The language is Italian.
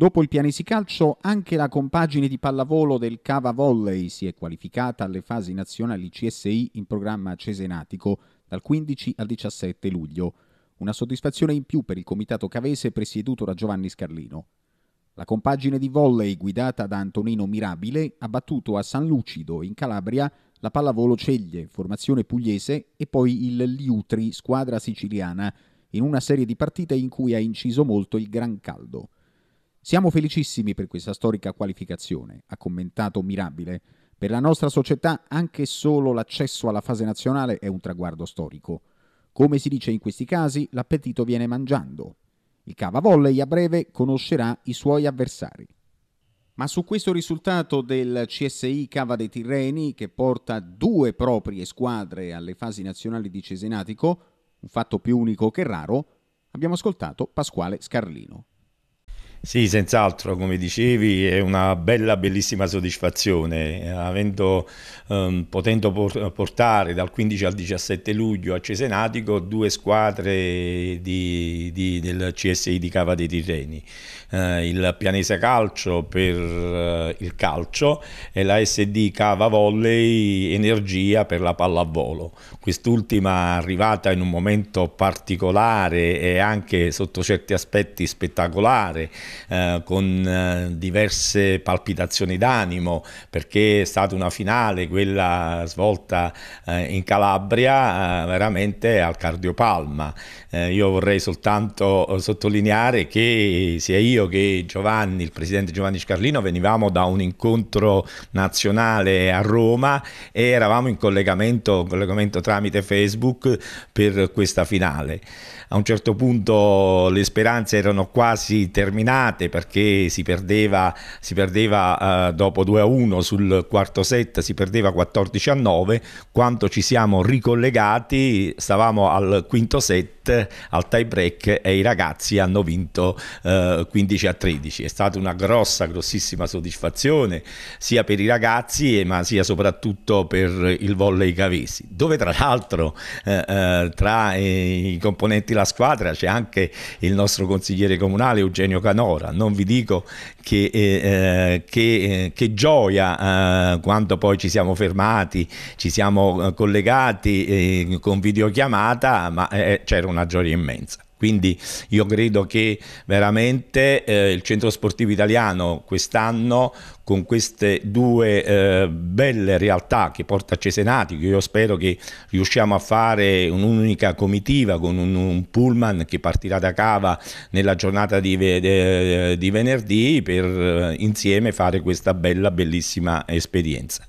Dopo il pianesi calcio, anche la compagine di pallavolo del Cava Volley si è qualificata alle fasi nazionali CSI in programma cesenatico dal 15 al 17 luglio. Una soddisfazione in più per il comitato cavese presieduto da Giovanni Scarlino. La compagine di volley guidata da Antonino Mirabile ha battuto a San Lucido, in Calabria, la pallavolo Ceglie, formazione pugliese, e poi il Liutri, squadra siciliana, in una serie di partite in cui ha inciso molto il gran caldo. Siamo felicissimi per questa storica qualificazione, ha commentato Mirabile. Per la nostra società anche solo l'accesso alla fase nazionale è un traguardo storico. Come si dice in questi casi, l'appetito viene mangiando. Il Cava Volley a breve conoscerà i suoi avversari. Ma su questo risultato del CSI Cava dei Tirreni, che porta due proprie squadre alle fasi nazionali di Cesenatico, un fatto più unico che raro, abbiamo ascoltato Pasquale Scarlino. Sì, senz'altro, come dicevi, è una bella, bellissima soddisfazione. Avendo, ehm, potendo por portare dal 15 al 17 luglio a Cesenatico due squadre di, di, del CSI di Cava dei Tirreni, eh, il Pianese Calcio per eh, il calcio e la SD Cava Volley Energia per la pallavolo. Quest'ultima arrivata in un momento particolare e anche sotto certi aspetti spettacolare eh, con eh, diverse palpitazioni d'animo perché è stata una finale, quella svolta eh, in Calabria, eh, veramente al cardiopalma. io vorrei soltanto sottolineare che sia io che Giovanni, il presidente Giovanni Scarlino, venivamo da un incontro nazionale a Roma e eravamo in collegamento, collegamento tramite Facebook per questa finale. A un certo punto le speranze erano quasi terminate giornate perché si perdeva, si perdeva eh, dopo 2 a 1 sul quarto set, si perdeva 14 a 9, quanto ci siamo ricollegati, stavamo al quinto set, al tie break e i ragazzi hanno vinto eh, 15 a 13. È stata una grossa, grossissima soddisfazione sia per i ragazzi ma sia soprattutto per il volley cavesi, dove tra l'altro eh, eh, tra i componenti della squadra c'è anche il nostro consigliere comunale Eugenio Canò ora. Non vi dico che, eh, eh che, eh, che gioia eh, quando poi ci siamo fermati, ci siamo collegati con videochiamata, ma c'era una gioia immensa. Quindi io credo che veramente eh, il centro sportivo italiano quest'anno con queste due eh, belle realtà che porta a Cesenati, che io spero che riusciamo a fare un'unica comitiva con un, un, pullman che partirà da Cava nella giornata di, ve di venerdì per eh, insieme fare questa bella, bellissima esperienza.